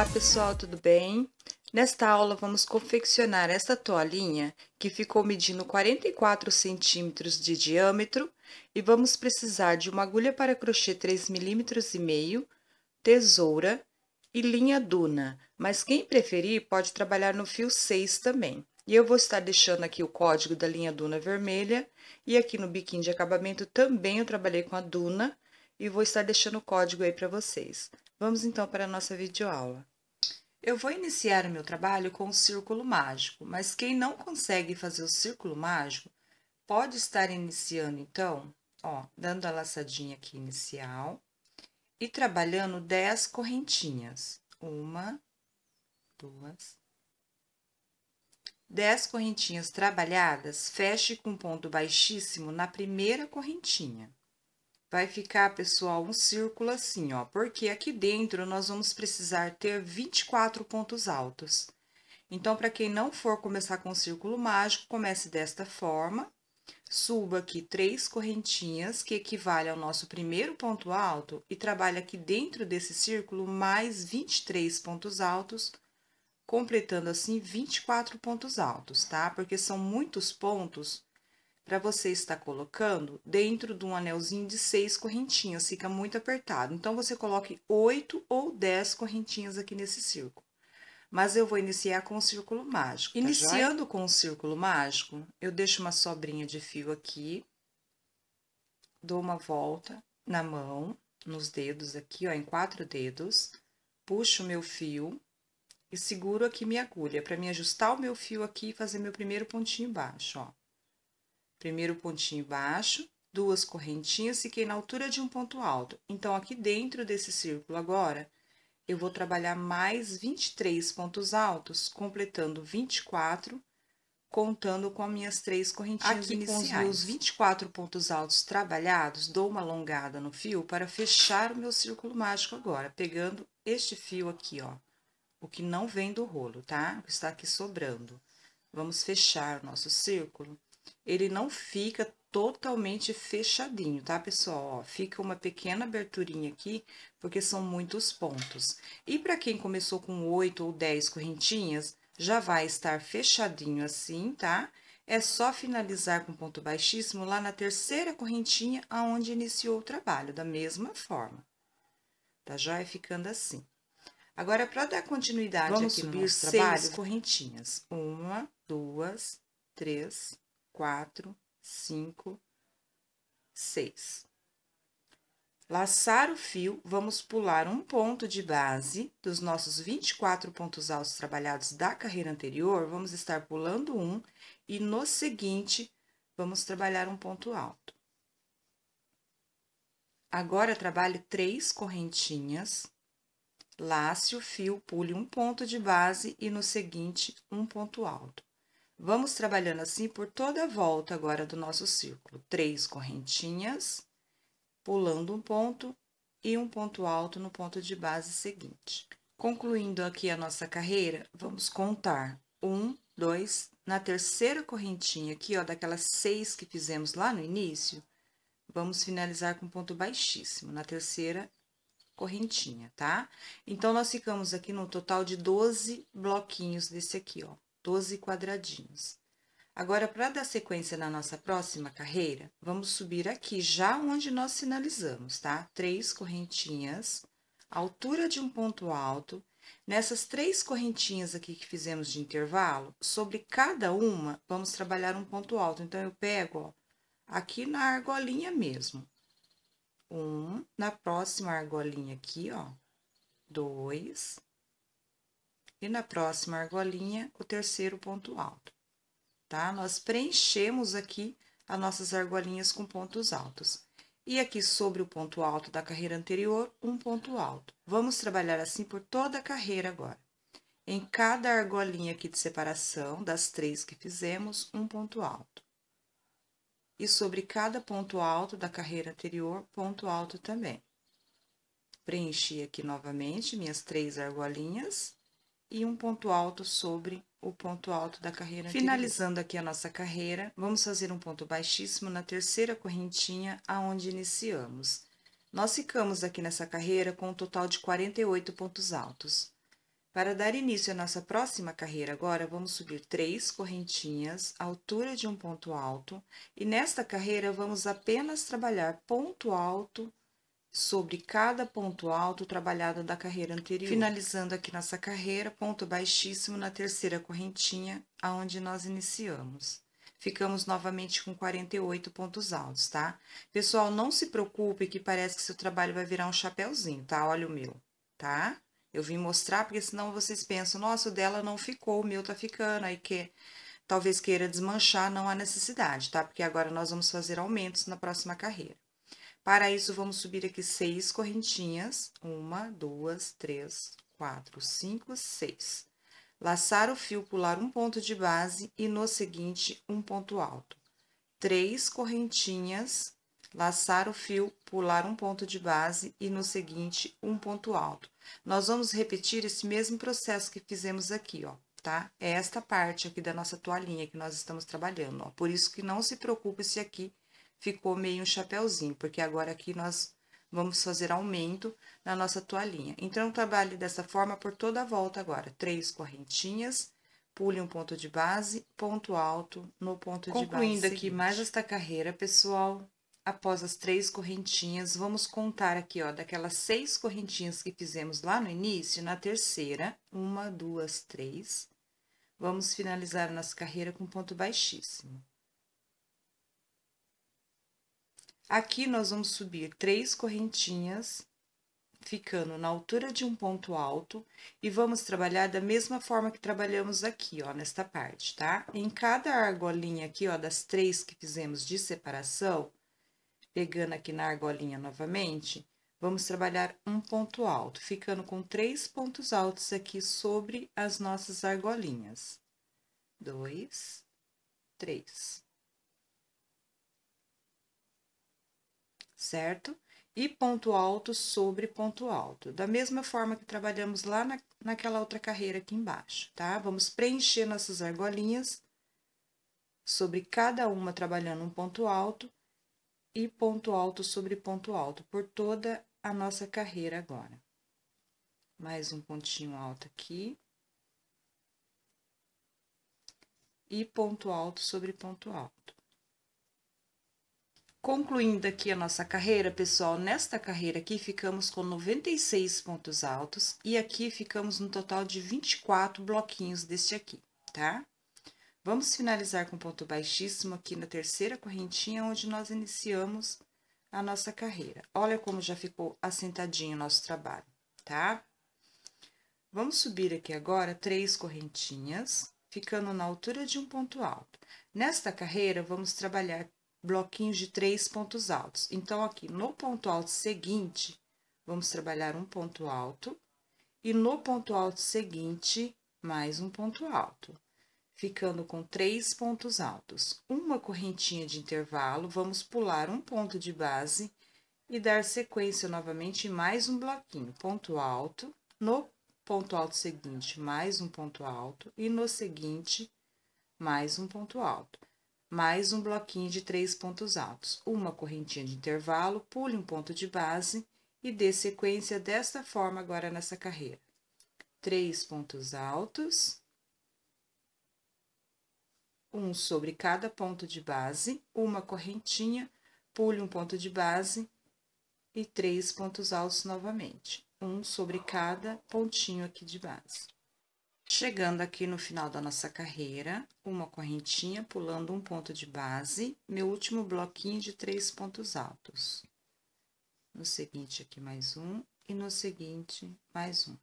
Olá pessoal, tudo bem? Nesta aula vamos confeccionar esta toalhinha que ficou medindo 44 centímetros de diâmetro e vamos precisar de uma agulha para crochê 3 milímetros e meio, tesoura e linha duna, mas quem preferir pode trabalhar no fio 6 também. E eu vou estar deixando aqui o código da linha duna vermelha e aqui no biquinho de acabamento também eu trabalhei com a duna e vou estar deixando o código aí para vocês. Vamos então para a nossa videoaula. Eu vou iniciar o meu trabalho com o círculo mágico, mas quem não consegue fazer o círculo mágico pode estar iniciando, então, ó, dando a laçadinha aqui inicial e trabalhando 10 correntinhas. Uma, duas, dez correntinhas trabalhadas, feche com ponto baixíssimo na primeira correntinha vai ficar, pessoal, um círculo assim, ó, porque aqui dentro nós vamos precisar ter 24 pontos altos. Então, para quem não for começar com o círculo mágico, comece desta forma, suba aqui três correntinhas, que equivale ao nosso primeiro ponto alto, e trabalha aqui dentro desse círculo mais 23 pontos altos, completando assim 24 pontos altos, tá? Porque são muitos pontos para você estar colocando dentro de um anelzinho de seis correntinhas, fica muito apertado. Então, você coloque oito ou dez correntinhas aqui nesse círculo. Mas eu vou iniciar com o círculo mágico. Tá Iniciando joia? com o círculo mágico, eu deixo uma sobrinha de fio aqui, dou uma volta na mão, nos dedos aqui, ó, em quatro dedos, puxo o meu fio e seguro aqui minha agulha, para me ajustar o meu fio aqui e fazer meu primeiro pontinho baixo, ó. Primeiro pontinho baixo, duas correntinhas, fiquei na altura de um ponto alto. Então, aqui dentro desse círculo agora, eu vou trabalhar mais 23 pontos altos, completando 24, contando com as minhas três correntinhas Aqui, iniciais. com os meus 24 pontos altos trabalhados, dou uma alongada no fio para fechar o meu círculo mágico agora, pegando este fio aqui, ó, o que não vem do rolo, tá? O que está aqui sobrando. Vamos fechar o nosso círculo ele não fica totalmente fechadinho, tá, pessoal? Ó, fica uma pequena aberturinha aqui, porque são muitos pontos. E para quem começou com oito ou dez correntinhas, já vai estar fechadinho assim, tá? É só finalizar com ponto baixíssimo lá na terceira correntinha, aonde iniciou o trabalho, da mesma forma. Tá joia? Ficando assim. Agora, para dar continuidade Vamos aqui no nosso trabalho... Vamos subir seis correntinhas. Uma, duas, três, quatro, cinco, seis. Laçar o fio, vamos pular um ponto de base dos nossos 24 pontos altos trabalhados da carreira anterior, vamos estar pulando um e no seguinte vamos trabalhar um ponto alto. Agora, trabalhe três correntinhas, lace o fio, pule um ponto de base e no seguinte um ponto alto. Vamos trabalhando assim por toda a volta agora do nosso círculo. Três correntinhas, pulando um ponto e um ponto alto no ponto de base seguinte. Concluindo aqui a nossa carreira, vamos contar um, dois, na terceira correntinha aqui, ó, daquelas seis que fizemos lá no início, vamos finalizar com ponto baixíssimo, na terceira correntinha, tá? Então, nós ficamos aqui no total de 12 bloquinhos desse aqui, ó. 12 quadradinhos. Agora, para dar sequência na nossa próxima carreira, vamos subir aqui, já onde nós sinalizamos, tá? Três correntinhas, altura de um ponto alto. Nessas três correntinhas aqui que fizemos de intervalo, sobre cada uma, vamos trabalhar um ponto alto. Então, eu pego, ó, aqui na argolinha mesmo. Um, na próxima argolinha aqui, ó, dois, e na próxima argolinha o terceiro ponto alto, tá? Nós preenchemos aqui as nossas argolinhas com pontos altos. E aqui sobre o ponto alto da carreira anterior, um ponto alto. Vamos trabalhar assim por toda a carreira agora. Em cada argolinha aqui de separação, das três que fizemos, um ponto alto. E sobre cada ponto alto da carreira anterior, ponto alto também. Preenchi aqui novamente minhas três argolinhas e um ponto alto sobre o ponto alto da carreira anterior. Finalizando aqui a nossa carreira, vamos fazer um ponto baixíssimo na terceira correntinha, aonde iniciamos. Nós ficamos aqui nessa carreira com um total de 48 pontos altos. Para dar início à nossa próxima carreira agora, vamos subir três correntinhas, altura de um ponto alto, e nesta carreira vamos apenas trabalhar ponto alto sobre cada ponto alto trabalhado da carreira anterior. Finalizando aqui nossa carreira, ponto baixíssimo na terceira correntinha, aonde nós iniciamos. Ficamos novamente com 48 pontos altos, tá? Pessoal, não se preocupe que parece que seu trabalho vai virar um chapéuzinho, tá? Olha o meu, tá? Eu vim mostrar porque senão vocês pensam, nossa, o dela não ficou, o meu tá ficando, aí que talvez queira desmanchar, não há necessidade, tá? Porque agora nós vamos fazer aumentos na próxima carreira. Para isso, vamos subir aqui seis correntinhas. Uma, duas, três, quatro, cinco, seis. Laçar o fio, pular um ponto de base e no seguinte, um ponto alto. Três correntinhas, laçar o fio, pular um ponto de base e no seguinte, um ponto alto. Nós vamos repetir esse mesmo processo que fizemos aqui, ó, tá? É esta parte aqui da nossa toalhinha que nós estamos trabalhando, ó. Por isso que não se preocupe se aqui ficou meio um chapéuzinho, porque agora aqui nós vamos fazer aumento na nossa toalhinha. Então, trabalhe dessa forma por toda a volta agora. Três correntinhas, pule um ponto de base, ponto alto no ponto Concluindo de base Concluindo aqui seguinte. mais esta carreira, pessoal, após as três correntinhas, vamos contar aqui, ó, daquelas seis correntinhas que fizemos lá no início, na terceira, uma, duas, três, vamos finalizar a nossa carreira com ponto baixíssimo. Aqui nós vamos subir três correntinhas, ficando na altura de um ponto alto, e vamos trabalhar da mesma forma que trabalhamos aqui, ó, nesta parte, tá? Em cada argolinha aqui, ó, das três que fizemos de separação, pegando aqui na argolinha novamente, vamos trabalhar um ponto alto, ficando com três pontos altos aqui sobre as nossas argolinhas. Dois, três. certo? E ponto alto sobre ponto alto, da mesma forma que trabalhamos lá na, naquela outra carreira aqui embaixo, tá? Vamos preencher nossas argolinhas sobre cada uma trabalhando um ponto alto e ponto alto sobre ponto alto por toda a nossa carreira agora. Mais um pontinho alto aqui. E ponto alto sobre ponto alto. Concluindo aqui a nossa carreira, pessoal, nesta carreira aqui ficamos com 96 pontos altos e aqui ficamos no total de 24 bloquinhos deste aqui, tá? Vamos finalizar com ponto baixíssimo aqui na terceira correntinha, onde nós iniciamos a nossa carreira. Olha como já ficou assentadinho o nosso trabalho, tá? Vamos subir aqui agora três correntinhas, ficando na altura de um ponto alto. Nesta carreira, vamos trabalhar bloquinhos de três pontos altos. Então, aqui no ponto alto seguinte, vamos trabalhar um ponto alto, e no ponto alto seguinte, mais um ponto alto, ficando com três pontos altos. Uma correntinha de intervalo, vamos pular um ponto de base e dar sequência novamente em mais um bloquinho, ponto alto, no ponto alto seguinte, mais um ponto alto, e no seguinte, mais um ponto alto mais um bloquinho de três pontos altos, uma correntinha de intervalo, pule um ponto de base e dê sequência desta forma agora nessa carreira. Três pontos altos, um sobre cada ponto de base, uma correntinha, pule um ponto de base e três pontos altos novamente, um sobre cada pontinho aqui de base. Chegando aqui no final da nossa carreira, uma correntinha pulando um ponto de base, meu último bloquinho de três pontos altos. No seguinte aqui mais um e no seguinte mais um.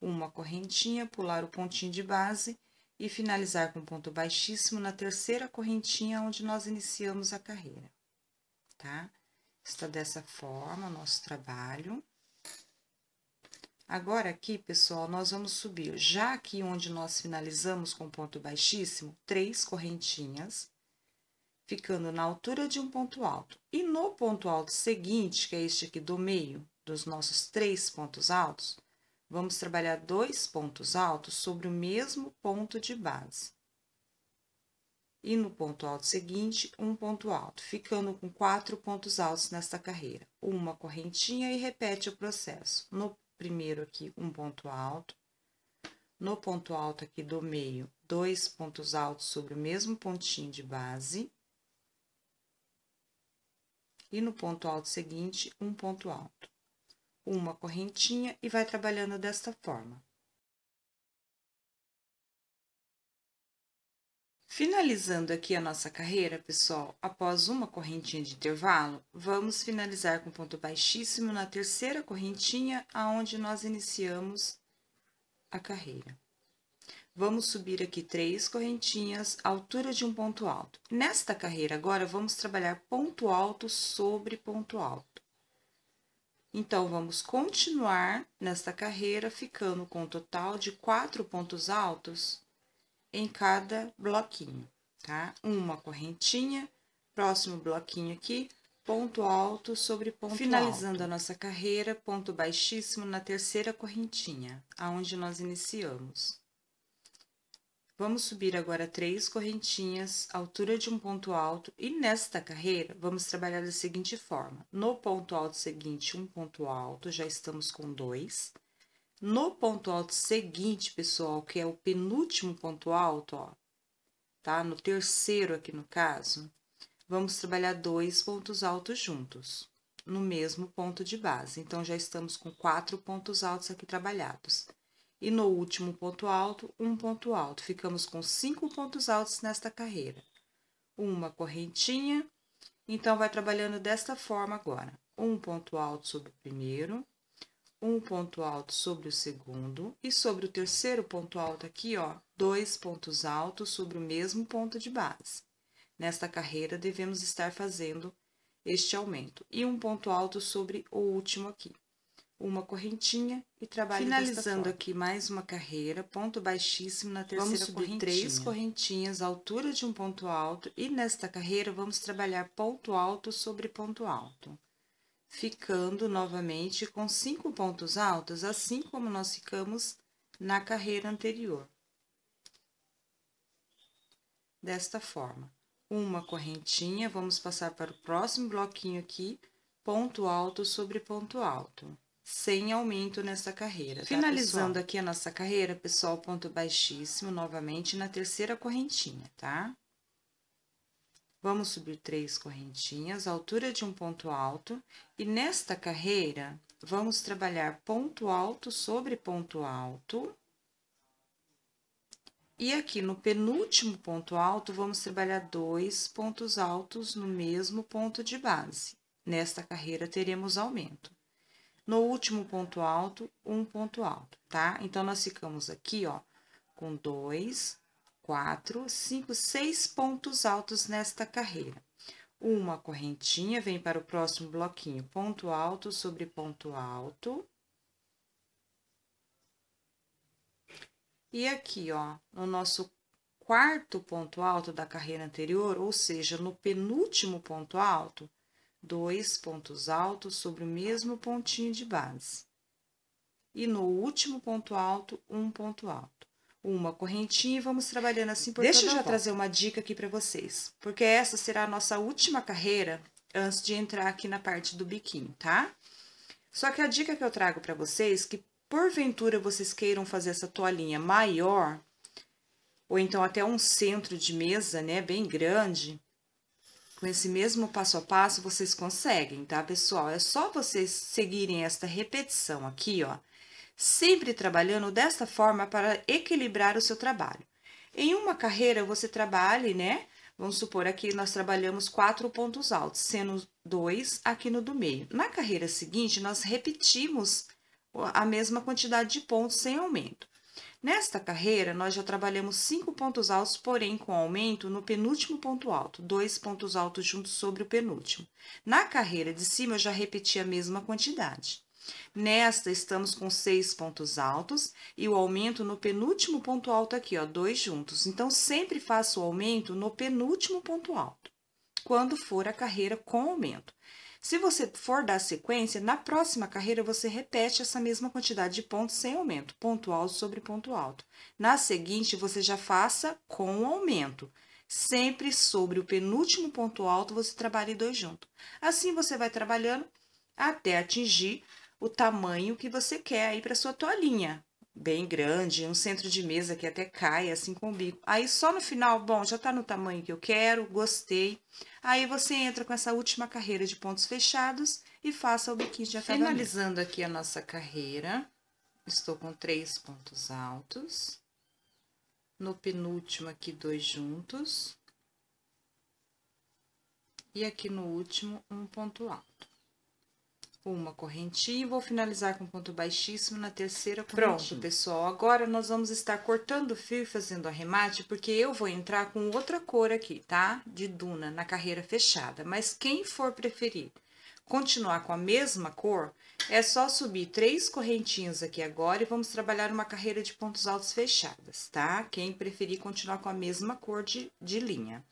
Uma correntinha, pular o pontinho de base e finalizar com ponto baixíssimo na terceira correntinha onde nós iniciamos a carreira, tá? Está dessa forma o nosso trabalho. Agora aqui, pessoal, nós vamos subir, já aqui onde nós finalizamos com ponto baixíssimo, três correntinhas, ficando na altura de um ponto alto. E no ponto alto seguinte, que é este aqui do meio, dos nossos três pontos altos, vamos trabalhar dois pontos altos sobre o mesmo ponto de base. E no ponto alto seguinte, um ponto alto, ficando com quatro pontos altos nesta carreira. Uma correntinha e repete o processo. No primeiro aqui um ponto alto, no ponto alto aqui do meio, dois pontos altos sobre o mesmo pontinho de base, e no ponto alto seguinte, um ponto alto. Uma correntinha e vai trabalhando desta forma. Finalizando aqui a nossa carreira, pessoal, após uma correntinha de intervalo, vamos finalizar com ponto baixíssimo na terceira correntinha, aonde nós iniciamos a carreira. Vamos subir aqui três correntinhas, altura de um ponto alto. Nesta carreira agora, vamos trabalhar ponto alto sobre ponto alto. Então, vamos continuar nesta carreira, ficando com um total de quatro pontos altos em cada bloquinho, tá? Uma correntinha, próximo bloquinho aqui, ponto alto sobre ponto Finalizando alto. a nossa carreira, ponto baixíssimo na terceira correntinha, aonde nós iniciamos. Vamos subir agora três correntinhas, altura de um ponto alto, e nesta carreira, vamos trabalhar da seguinte forma. No ponto alto seguinte, um ponto alto, já estamos com dois. No ponto alto seguinte, pessoal, que é o penúltimo ponto alto, ó, tá? No terceiro aqui no caso, vamos trabalhar dois pontos altos juntos, no mesmo ponto de base. Então, já estamos com quatro pontos altos aqui trabalhados. E no último ponto alto, um ponto alto. Ficamos com cinco pontos altos nesta carreira. Uma correntinha. Então, vai trabalhando desta forma agora. Um ponto alto sobre o primeiro, um ponto alto sobre o segundo e sobre o terceiro ponto alto aqui, ó, dois pontos altos sobre o mesmo ponto de base. Nesta carreira, devemos estar fazendo este aumento e um ponto alto sobre o último aqui. Uma correntinha e trabalho Finalizando aqui mais uma carreira, ponto baixíssimo na terceira vamos subir correntinha. três correntinhas, altura de um ponto alto e nesta carreira vamos trabalhar ponto alto sobre ponto alto ficando novamente com cinco pontos altos, assim como nós ficamos na carreira anterior. Desta forma, uma correntinha, vamos passar para o próximo bloquinho aqui, ponto alto sobre ponto alto, sem aumento nessa carreira. Tá, Finalizando pessoal? aqui a nossa carreira, pessoal, ponto baixíssimo, novamente na terceira correntinha, tá? Vamos subir três correntinhas, altura de um ponto alto, e nesta carreira, vamos trabalhar ponto alto sobre ponto alto. E aqui no penúltimo ponto alto, vamos trabalhar dois pontos altos no mesmo ponto de base. Nesta carreira, teremos aumento. No último ponto alto, um ponto alto, tá? Então, nós ficamos aqui, ó, com dois, quatro, cinco, seis pontos altos nesta carreira. Uma correntinha vem para o próximo bloquinho, ponto alto sobre ponto alto. E aqui, ó, no nosso quarto ponto alto da carreira anterior, ou seja, no penúltimo ponto alto, dois pontos altos sobre o mesmo pontinho de base. E no último ponto alto, um ponto alto uma correntinha e vamos trabalhando assim por Deixa eu já trazer uma dica aqui para vocês, porque essa será a nossa última carreira antes de entrar aqui na parte do biquinho, tá? Só que a dica que eu trago para vocês, que porventura vocês queiram fazer essa toalhinha maior, ou então até um centro de mesa, né, bem grande, com esse mesmo passo a passo, vocês conseguem, tá, pessoal? É só vocês seguirem esta repetição aqui, ó, sempre trabalhando desta forma para equilibrar o seu trabalho. Em uma carreira, você trabalhe, né? Vamos supor, aqui nós trabalhamos quatro pontos altos, sendo dois aqui no do meio. Na carreira seguinte, nós repetimos a mesma quantidade de pontos sem aumento. Nesta carreira, nós já trabalhamos cinco pontos altos, porém com aumento no penúltimo ponto alto, dois pontos altos juntos sobre o penúltimo. Na carreira de cima, eu já repeti a mesma quantidade. Nesta, estamos com seis pontos altos e o aumento no penúltimo ponto alto aqui, ó, dois juntos. Então, sempre faço o aumento no penúltimo ponto alto, quando for a carreira com aumento. Se você for dar sequência, na próxima carreira você repete essa mesma quantidade de pontos sem aumento, ponto alto sobre ponto alto. Na seguinte, você já faça com aumento. Sempre sobre o penúltimo ponto alto, você trabalha dois juntos. Assim, você vai trabalhando até atingir o tamanho que você quer aí para sua toalhinha. Bem grande, um centro de mesa que até cai assim com o bico. Aí só no final, bom, já está no tamanho que eu quero, gostei. Aí você entra com essa última carreira de pontos fechados e faça o biquinho de acabamento. Finalizando aqui a nossa carreira, estou com três pontos altos. No penúltimo aqui, dois juntos. E aqui no último, um ponto alto uma correntinha e vou finalizar com ponto baixíssimo na terceira correntinha. Pronto, pessoal, agora nós vamos estar cortando o fio e fazendo arremate, porque eu vou entrar com outra cor aqui, tá? De duna, na carreira fechada, mas quem for preferir continuar com a mesma cor, é só subir três correntinhas aqui agora e vamos trabalhar uma carreira de pontos altos fechadas, tá? Quem preferir continuar com a mesma cor de, de linha.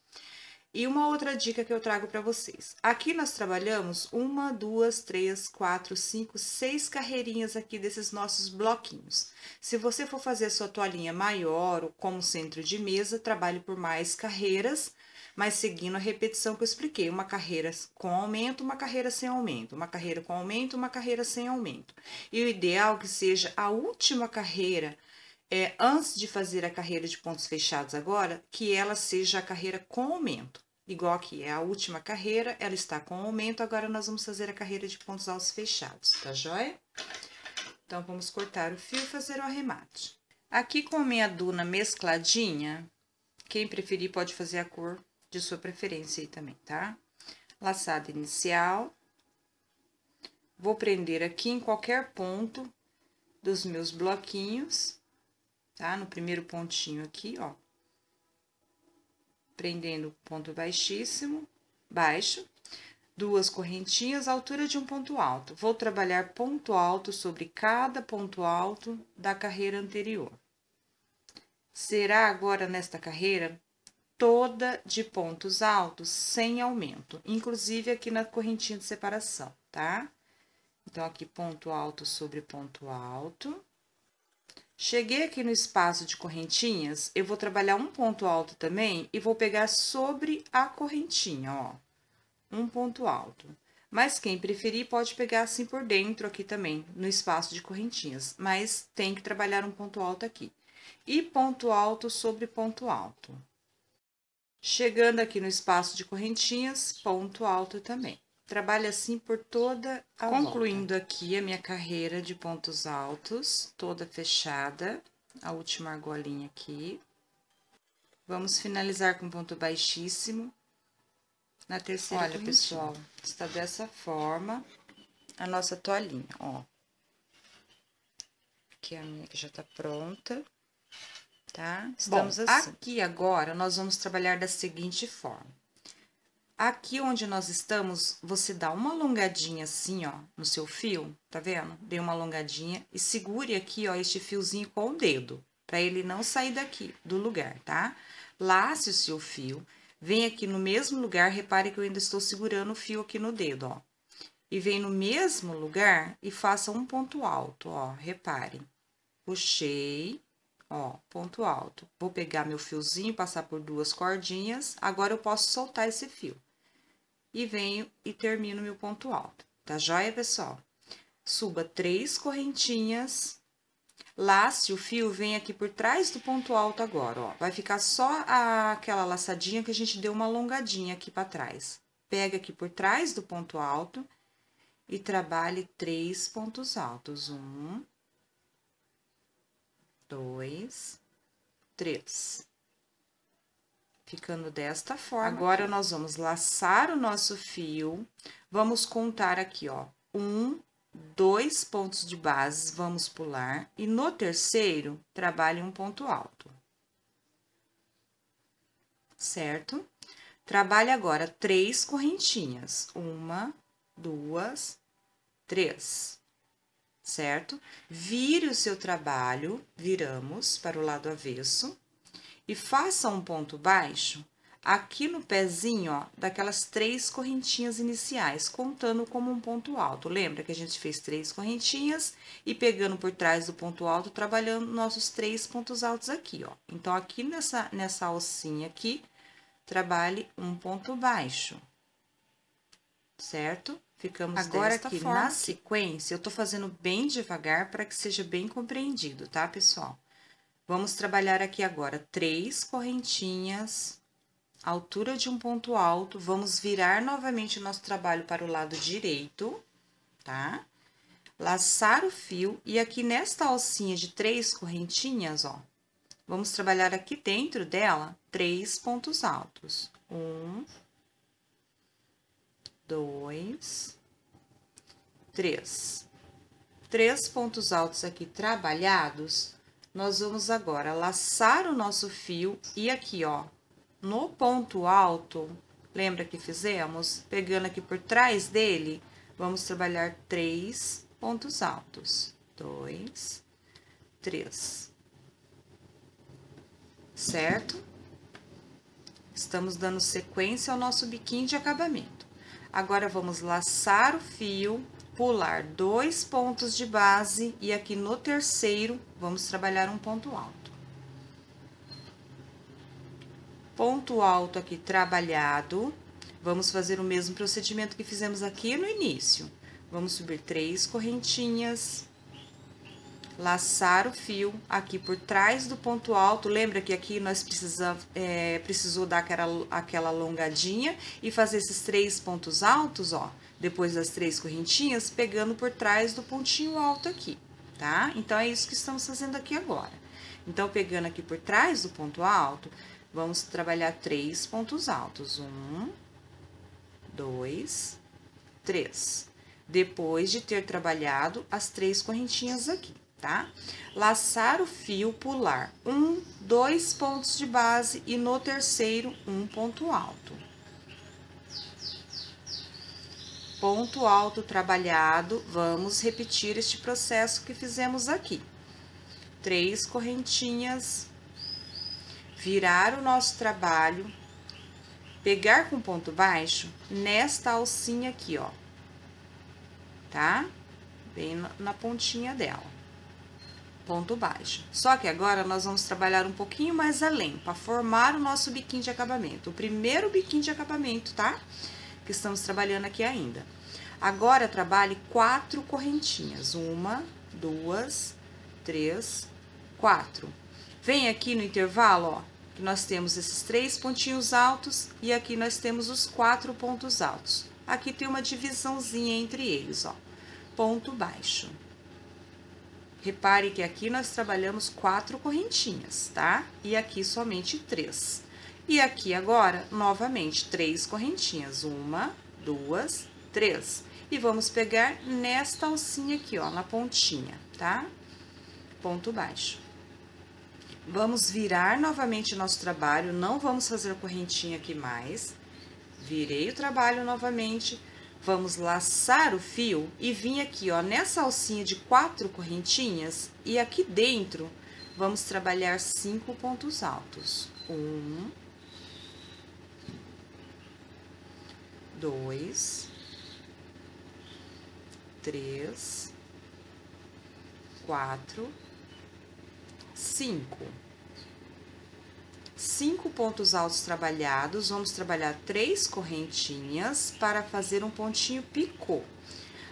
E uma outra dica que eu trago para vocês. Aqui nós trabalhamos uma, duas, três, quatro, cinco, seis carreirinhas aqui desses nossos bloquinhos. Se você for fazer a sua toalhinha maior ou como centro de mesa, trabalhe por mais carreiras, mas seguindo a repetição que eu expliquei. Uma carreira com aumento, uma carreira sem aumento, uma carreira com aumento, uma carreira sem aumento. E o ideal é que seja a última carreira é, antes de fazer a carreira de pontos fechados agora, que ela seja a carreira com aumento igual aqui, é a última carreira, ela está com aumento, agora nós vamos fazer a carreira de pontos altos fechados, tá joia? Então, vamos cortar o fio e fazer o arremate. Aqui com a minha duna mescladinha, quem preferir pode fazer a cor de sua preferência aí também, tá? Laçada inicial. Vou prender aqui em qualquer ponto dos meus bloquinhos, tá? No primeiro pontinho aqui, ó prendendo ponto baixíssimo, baixo, duas correntinhas, altura de um ponto alto. Vou trabalhar ponto alto sobre cada ponto alto da carreira anterior. Será agora nesta carreira toda de pontos altos, sem aumento, inclusive aqui na correntinha de separação, tá? Então, aqui ponto alto sobre ponto alto. Cheguei aqui no espaço de correntinhas, eu vou trabalhar um ponto alto também e vou pegar sobre a correntinha, ó. Um ponto alto. Mas quem preferir pode pegar assim por dentro aqui também, no espaço de correntinhas, mas tem que trabalhar um ponto alto aqui. E ponto alto sobre ponto alto. Chegando aqui no espaço de correntinhas, ponto alto também trabalho assim por toda a Concluindo volta. aqui a minha carreira de pontos altos, toda fechada, a última argolinha aqui. Vamos finalizar com ponto baixíssimo. Na terceira Olha, pessoal, está dessa forma a nossa toalhinha, ó. Aqui a minha que já tá pronta, tá? Estamos Bom, assim. aqui agora nós vamos trabalhar da seguinte forma. Aqui onde nós estamos, você dá uma alongadinha assim, ó, no seu fio, tá vendo? Dê uma alongadinha e segure aqui, ó, este fiozinho com o dedo, para ele não sair daqui, do lugar, tá? Lace o seu fio, vem aqui no mesmo lugar, repare que eu ainda estou segurando o fio aqui no dedo, ó. E vem no mesmo lugar e faça um ponto alto, ó, reparem. Puxei, ó, ponto alto. Vou pegar meu fiozinho, passar por duas cordinhas, agora eu posso soltar esse fio e venho e termino meu ponto alto, tá joia, pessoal? Suba três correntinhas, lace o fio, vem aqui por trás do ponto alto agora, ó. Vai ficar só a, aquela laçadinha que a gente deu uma alongadinha aqui para trás. Pega aqui por trás do ponto alto e trabalhe três pontos altos. Um, dois, três ficando desta forma. Agora, nós vamos laçar o nosso fio, vamos contar aqui, ó, um, dois pontos de base, vamos pular, e no terceiro, trabalhe um ponto alto. Certo? Trabalhe agora três correntinhas, uma, duas, três, certo? Vire o seu trabalho, viramos para o lado avesso, e faça um ponto baixo aqui no pezinho, ó, daquelas três correntinhas iniciais, contando como um ponto alto. Lembra que a gente fez três correntinhas e pegando por trás do ponto alto, trabalhando nossos três pontos altos aqui, ó. Então, aqui nessa, nessa alcinha aqui, trabalhe um ponto baixo, certo? Ficamos Agora aqui forma. na sequência, eu tô fazendo bem devagar para que seja bem compreendido, tá, pessoal? Vamos trabalhar aqui agora três correntinhas, altura de um ponto alto. Vamos virar novamente o nosso trabalho para o lado direito, tá? Laçar o fio e aqui nesta alcinha de três correntinhas, ó, vamos trabalhar aqui dentro dela três pontos altos. Um, dois, três. Três pontos altos aqui trabalhados, nós vamos agora laçar o nosso fio e aqui, ó, no ponto alto, lembra que fizemos? Pegando aqui por trás dele, vamos trabalhar três pontos altos. Dois, três. Certo? Estamos dando sequência ao nosso biquinho de acabamento. Agora, vamos laçar o fio pular dois pontos de base e aqui no terceiro vamos trabalhar um ponto alto. Ponto alto aqui trabalhado, vamos fazer o mesmo procedimento que fizemos aqui no início. Vamos subir três correntinhas, laçar o fio aqui por trás do ponto alto. Lembra que aqui nós precisamos, é, precisou dar aquela, aquela alongadinha e fazer esses três pontos altos, ó, depois das três correntinhas, pegando por trás do pontinho alto aqui, tá? Então, é isso que estamos fazendo aqui agora. Então, pegando aqui por trás do ponto alto, vamos trabalhar três pontos altos. Um, dois, três. Depois de ter trabalhado as três correntinhas aqui tá? Laçar o fio, pular um, dois pontos de base e no terceiro, um ponto alto. Ponto alto trabalhado, vamos repetir este processo que fizemos aqui. Três correntinhas, virar o nosso trabalho, pegar com ponto baixo nesta alcinha aqui, ó, tá? Bem na pontinha dela ponto baixo. Só que agora nós vamos trabalhar um pouquinho mais além, para formar o nosso biquinho de acabamento. O primeiro biquinho de acabamento, tá? Que estamos trabalhando aqui ainda. Agora, trabalhe quatro correntinhas. Uma, duas, três, quatro. Vem aqui no intervalo, ó. Que nós temos esses três pontinhos altos e aqui nós temos os quatro pontos altos. Aqui tem uma divisãozinha entre eles, ó. Ponto baixo. Repare que aqui nós trabalhamos quatro correntinhas, tá? E aqui somente três. E aqui agora, novamente, três correntinhas. Uma, duas, três. E vamos pegar nesta alcinha aqui, ó, na pontinha, tá? Ponto baixo. Vamos virar novamente nosso trabalho, não vamos fazer a correntinha aqui mais. Virei o trabalho novamente, Vamos laçar o fio e vir aqui, ó, nessa alcinha de quatro correntinhas e aqui dentro vamos trabalhar cinco pontos altos. Um, dois, três, quatro, cinco cinco pontos altos trabalhados, vamos trabalhar três correntinhas para fazer um pontinho picô.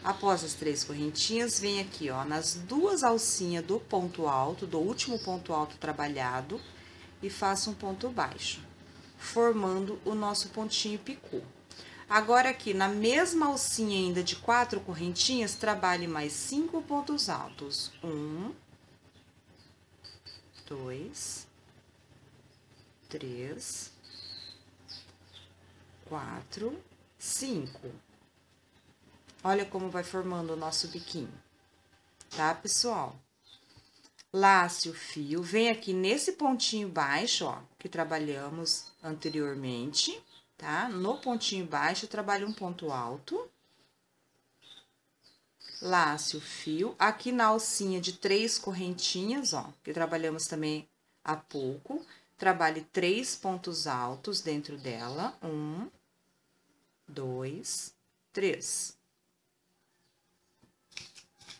Após as três correntinhas, vem aqui, ó, nas duas alcinhas do ponto alto, do último ponto alto trabalhado, e faça um ponto baixo, formando o nosso pontinho picô. Agora, aqui, na mesma alcinha ainda de quatro correntinhas, trabalhe mais cinco pontos altos. Um, dois, três, quatro, cinco. Olha como vai formando o nosso biquinho, tá, pessoal? Lace o fio, vem aqui nesse pontinho baixo, ó, que trabalhamos anteriormente, tá? No pontinho baixo, trabalho um ponto alto. Lace o fio, aqui na alcinha de três correntinhas, ó, que trabalhamos também há pouco, Trabalhe três pontos altos dentro dela. Um, dois, três.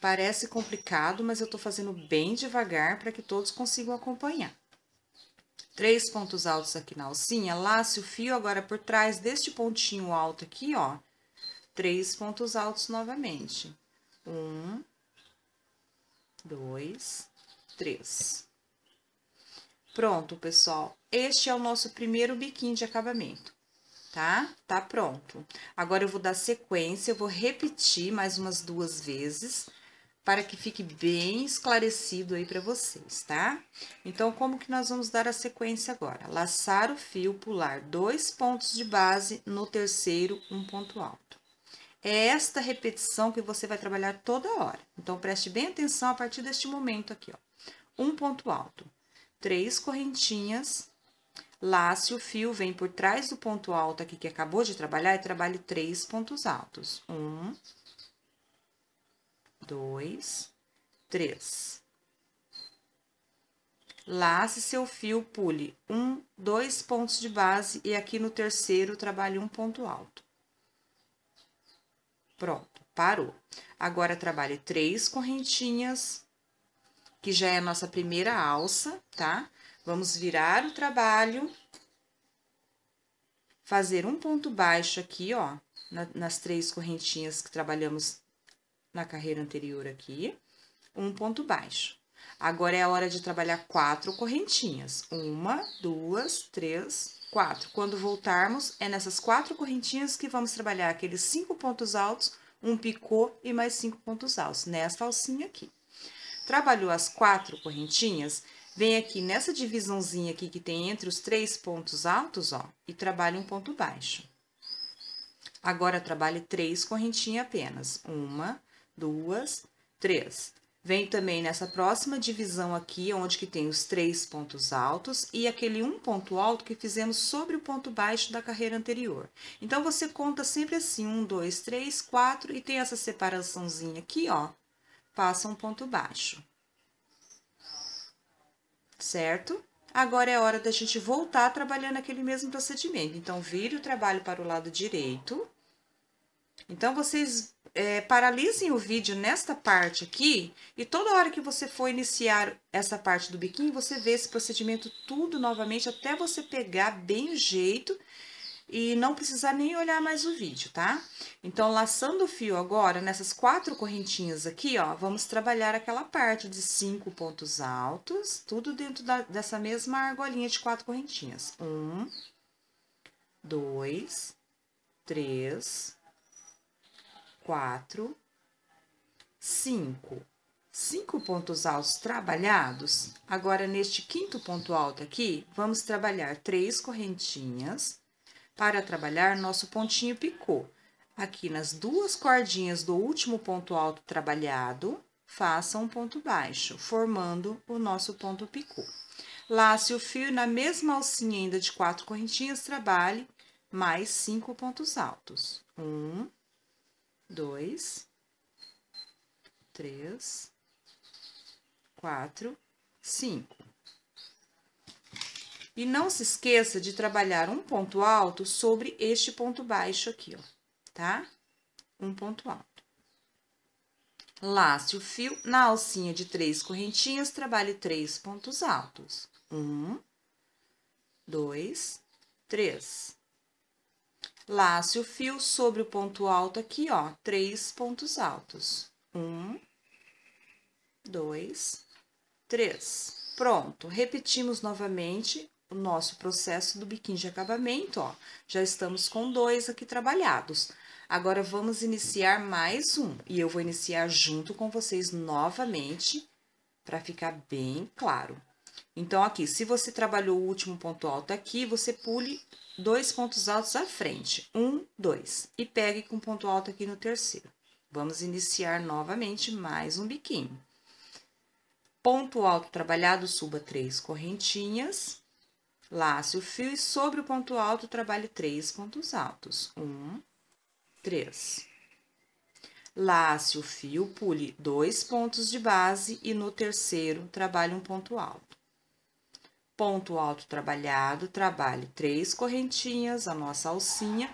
Parece complicado, mas eu tô fazendo bem devagar para que todos consigam acompanhar. Três pontos altos aqui na alcinha, lace o fio agora por trás deste pontinho alto aqui, ó. Três pontos altos novamente. Um, dois, três. Pronto, pessoal. Este é o nosso primeiro biquinho de acabamento, tá? Tá pronto. Agora, eu vou dar sequência, eu vou repetir mais umas duas vezes, para que fique bem esclarecido aí para vocês, tá? Então, como que nós vamos dar a sequência agora? Laçar o fio, pular dois pontos de base, no terceiro, um ponto alto. É esta repetição que você vai trabalhar toda hora. Então, preste bem atenção a partir deste momento aqui, ó. Um ponto alto três correntinhas, lace o fio, vem por trás do ponto alto aqui que acabou de trabalhar e trabalhe três pontos altos. Um, dois, três. Lace seu fio, pule um, dois pontos de base e aqui no terceiro trabalhe um ponto alto. Pronto, parou. Agora, trabalhe três correntinhas, que já é a nossa primeira alça, tá? Vamos virar o trabalho, fazer um ponto baixo aqui, ó, na, nas três correntinhas que trabalhamos na carreira anterior aqui, um ponto baixo. Agora é a hora de trabalhar quatro correntinhas. Uma, duas, três, quatro. Quando voltarmos, é nessas quatro correntinhas que vamos trabalhar aqueles cinco pontos altos, um picô e mais cinco pontos altos, nessa alcinha aqui. Trabalhou as quatro correntinhas, vem aqui nessa divisãozinha aqui que tem entre os três pontos altos, ó, e trabalha um ponto baixo. Agora, trabalhe três correntinhas apenas. Uma, duas, três. Vem também nessa próxima divisão aqui, onde que tem os três pontos altos e aquele um ponto alto que fizemos sobre o ponto baixo da carreira anterior. Então, você conta sempre assim, um, dois, três, quatro, e tem essa separaçãozinha aqui, ó, Faça um ponto baixo. Certo? Agora é hora da gente voltar trabalhando aquele mesmo procedimento. Então, vire o trabalho para o lado direito. Então, vocês é, paralisem o vídeo nesta parte aqui e toda hora que você for iniciar essa parte do biquinho, você vê esse procedimento tudo novamente até você pegar bem o jeito e não precisar nem olhar mais o vídeo, tá? Então, laçando o fio agora, nessas quatro correntinhas aqui, ó, vamos trabalhar aquela parte de cinco pontos altos, tudo dentro da, dessa mesma argolinha de quatro correntinhas. Um, dois, três, quatro, cinco. Cinco pontos altos trabalhados, agora neste quinto ponto alto aqui, vamos trabalhar três correntinhas para trabalhar, nosso pontinho picô, Aqui nas duas cordinhas do último ponto alto trabalhado, faça um ponto baixo, formando o nosso ponto picô. Lace o fio na mesma alcinha ainda de quatro correntinhas, trabalhe mais cinco pontos altos. Um, dois, três, quatro, cinco. E não se esqueça de trabalhar um ponto alto sobre este ponto baixo aqui, ó, tá? Um ponto alto. Lace o fio na alcinha de três correntinhas, trabalhe três pontos altos. Um, dois, três. Lace o fio sobre o ponto alto aqui, ó, três pontos altos. Um, dois, três. Pronto, repetimos novamente o nosso processo do biquinho de acabamento, ó. Já estamos com dois aqui trabalhados. Agora, vamos iniciar mais um. E eu vou iniciar junto com vocês novamente, para ficar bem claro. Então, aqui, se você trabalhou o último ponto alto aqui, você pule dois pontos altos à frente. Um, dois. E pegue com ponto alto aqui no terceiro. Vamos iniciar novamente mais um biquinho. Ponto alto trabalhado, suba três correntinhas lace o fio e sobre o ponto alto trabalhe três pontos altos. Um, três. Lace o fio, pule dois pontos de base e no terceiro trabalhe um ponto alto. Ponto alto trabalhado, trabalhe três correntinhas, a nossa alcinha.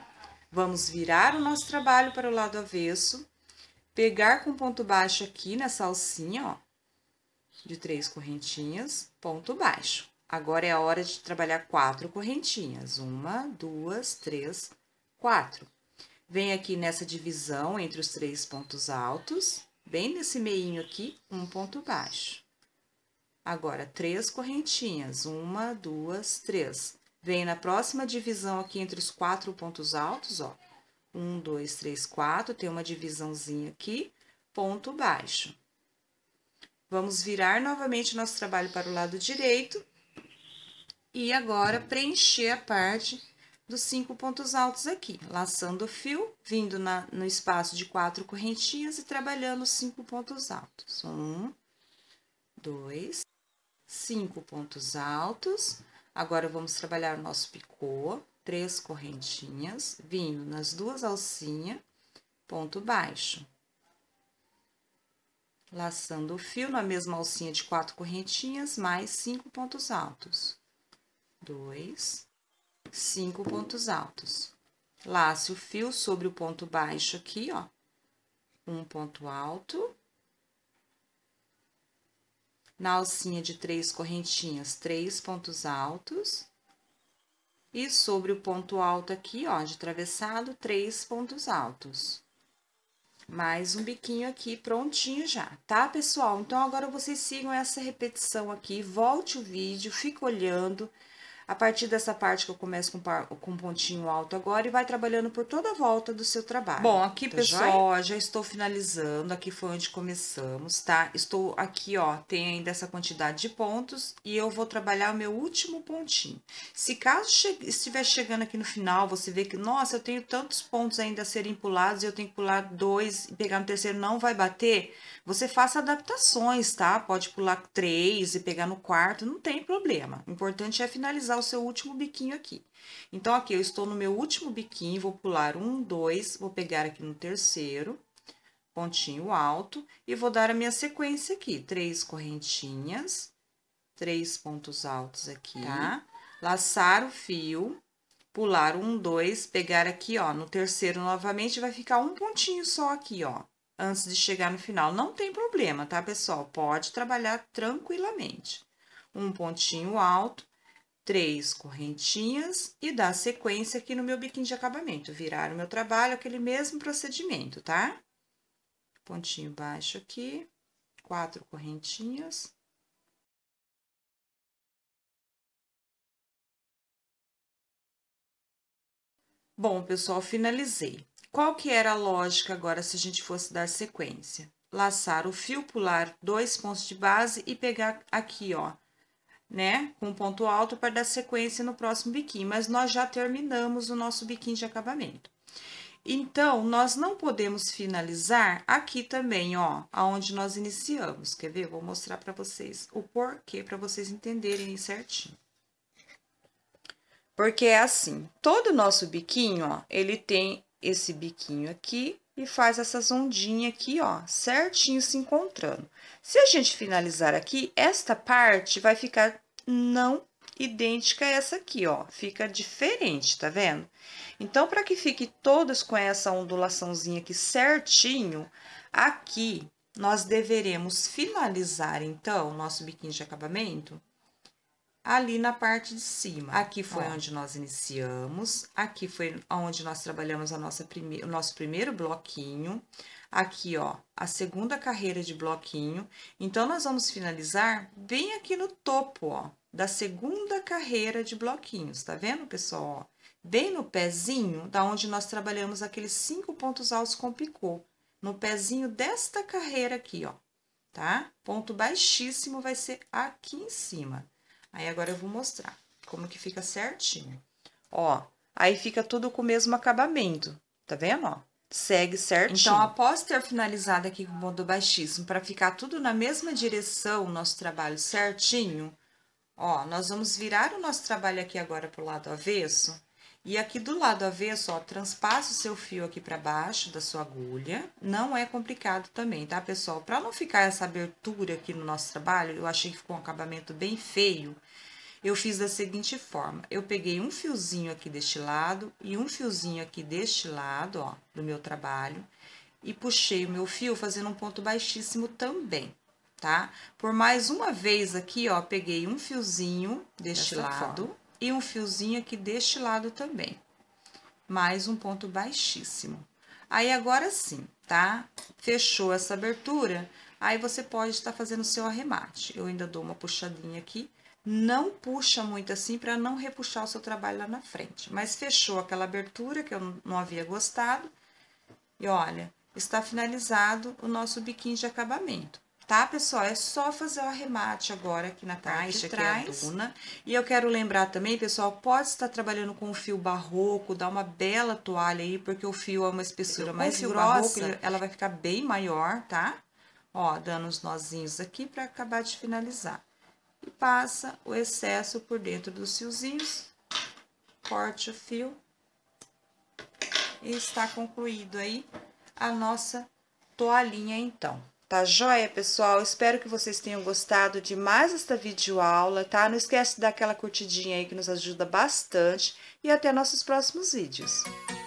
Vamos virar o nosso trabalho para o lado avesso, pegar com ponto baixo aqui nessa alcinha, ó, de três correntinhas, ponto baixo. Agora é a hora de trabalhar quatro correntinhas. Uma, duas, três, quatro. Vem aqui nessa divisão entre os três pontos altos, bem nesse meinho aqui, um ponto baixo. Agora, três correntinhas. Uma, duas, três. Vem na próxima divisão aqui entre os quatro pontos altos, ó. Um, dois, três, quatro. Tem uma divisãozinha aqui, ponto baixo. Vamos virar novamente nosso trabalho para o lado direito e agora, preencher a parte dos cinco pontos altos aqui, laçando o fio, vindo na, no espaço de quatro correntinhas e trabalhando os cinco pontos altos. Um, dois, cinco pontos altos. Agora, vamos trabalhar o nosso picô, três correntinhas, vindo nas duas alcinhas, ponto baixo. Laçando o fio na mesma alcinha de quatro correntinhas, mais cinco pontos altos dois, cinco pontos altos. Lace o fio sobre o ponto baixo aqui, ó. Um ponto alto. Na alcinha de três correntinhas, três pontos altos. E sobre o ponto alto aqui, ó, de travessado, três pontos altos. Mais um biquinho aqui, prontinho já, tá, pessoal? Então, agora vocês sigam essa repetição aqui, volte o vídeo, fica olhando a partir dessa parte que eu começo com, com um pontinho alto agora e vai trabalhando por toda a volta do seu trabalho. Bom, aqui, tá pessoal, joia? já estou finalizando. Aqui foi onde começamos, tá? Estou aqui, ó, tem ainda essa quantidade de pontos e eu vou trabalhar o meu último pontinho. Se caso che estiver chegando aqui no final, você vê que, nossa, eu tenho tantos pontos ainda a serem pulados e eu tenho que pular dois e pegar no terceiro não vai bater, você faça adaptações, tá? Pode pular três e pegar no quarto, não tem problema. O importante é finalizar o seu último biquinho aqui. Então, aqui eu estou no meu último biquinho, vou pular um, dois, vou pegar aqui no terceiro, pontinho alto, e vou dar a minha sequência aqui, três correntinhas, três pontos altos aqui, tá? Laçar o fio, pular um, dois, pegar aqui, ó, no terceiro novamente, vai ficar um pontinho só aqui, ó, antes de chegar no final. Não tem problema, tá, pessoal? Pode trabalhar tranquilamente. Um pontinho alto, três correntinhas e dar sequência aqui no meu biquinho de acabamento. Virar o meu trabalho, aquele mesmo procedimento, tá? Pontinho baixo aqui, quatro correntinhas. Bom, pessoal, finalizei. Qual que era a lógica agora se a gente fosse dar sequência? Laçar o fio, pular dois pontos de base e pegar aqui, ó, né? Com ponto alto para dar sequência no próximo biquinho, mas nós já terminamos o nosso biquinho de acabamento. Então, nós não podemos finalizar aqui também, ó, aonde nós iniciamos. Quer ver? Vou mostrar para vocês o porquê, para vocês entenderem certinho. Porque é assim, todo o nosso biquinho, ó, ele tem esse biquinho aqui e faz essas ondinhas aqui, ó, certinho se encontrando. Se a gente finalizar aqui, esta parte vai ficar não idêntica a essa aqui, ó, fica diferente, tá vendo? Então, para que fique todas com essa ondulaçãozinha aqui certinho, aqui nós deveremos finalizar, então, o nosso biquinho de acabamento ali na parte de cima. Aqui foi Ó. É. onde nós iniciamos, aqui foi onde nós trabalhamos a nossa prime... o nosso primeiro bloquinho, aqui, ó, a segunda carreira de bloquinho. Então, nós vamos finalizar bem aqui no topo, ó, da segunda carreira de bloquinhos, tá vendo, pessoal? Ó, bem no pezinho, da onde nós trabalhamos aqueles cinco pontos altos com picô, no pezinho desta carreira aqui, ó, tá? Ponto baixíssimo vai ser aqui em cima. Aí, agora eu vou mostrar como que fica certinho. Ó, aí fica tudo com o mesmo acabamento, tá vendo, ó? Segue certinho. Então, após ter finalizado aqui com o modo baixíssimo, para ficar tudo na mesma direção, o nosso trabalho certinho, ó, nós vamos virar o nosso trabalho aqui agora pro lado avesso e aqui do lado avesso, ó, transpassa o seu fio aqui para baixo da sua agulha. Não é complicado também, tá, pessoal? Para não ficar essa abertura aqui no nosso trabalho, eu achei que ficou um acabamento bem feio. Eu fiz da seguinte forma, eu peguei um fiozinho aqui deste lado e um fiozinho aqui deste lado, ó, do meu trabalho. E puxei o meu fio fazendo um ponto baixíssimo também, tá? Por mais uma vez aqui, ó, peguei um fiozinho deste Dessa lado... Forma e um fiozinho aqui deste lado também. Mais um ponto baixíssimo. Aí, agora sim, tá? Fechou essa abertura, aí você pode estar fazendo o seu arremate. Eu ainda dou uma puxadinha aqui. Não puxa muito assim para não repuxar o seu trabalho lá na frente. Mas fechou aquela abertura que eu não havia gostado. E olha, está finalizado o nosso biquinho de acabamento tá, pessoal? É só fazer o arremate agora aqui na parte de é trás. É e eu quero lembrar também, pessoal, pode estar trabalhando com o fio barroco, dá uma bela toalha aí, porque o fio é uma espessura mais grossa, barroco, né? ela vai ficar bem maior, tá? Ó, dando uns nozinhos aqui para acabar de finalizar. E passa o excesso por dentro dos fiozinhos, corte o fio e está concluído aí a nossa toalhinha, então. Tá joia, pessoal? Espero que vocês tenham gostado de mais esta videoaula, tá? Não esquece de dar aquela curtidinha aí que nos ajuda bastante. E até nossos próximos vídeos.